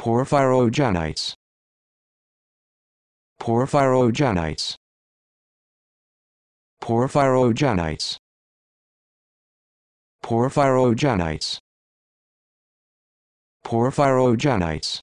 Porphyrogenites. Porphyrogenites. Porphyrogenites. Porphyrogenites. Porphyrogenites.